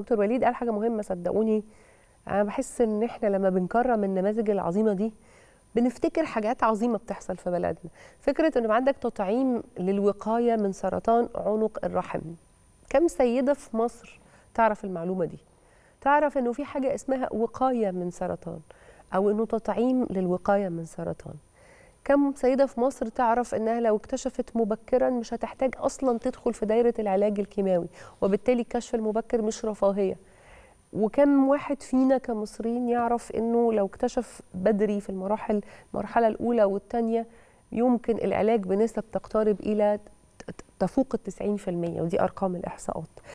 دكتور وليد قال حاجه مهمه صدقوني انا بحس ان احنا لما بنكرم النماذج العظيمه دي بنفتكر حاجات عظيمه بتحصل في بلدنا فكره انه عندك تطعيم للوقايه من سرطان عنق الرحم كم سيده في مصر تعرف المعلومه دي تعرف انه في حاجه اسمها وقايه من سرطان او انه تطعيم للوقايه من سرطان كم سيده في مصر تعرف انها لو اكتشفت مبكرا مش هتحتاج اصلا تدخل في دايره العلاج الكيماوي وبالتالي الكشف المبكر مش رفاهيه وكم واحد فينا كمصريين يعرف انه لو اكتشف بدري في المراحل المرحله الاولى والثانيه يمكن العلاج بنسب تقترب الى تفوق ال 90% ودي ارقام الاحصاءات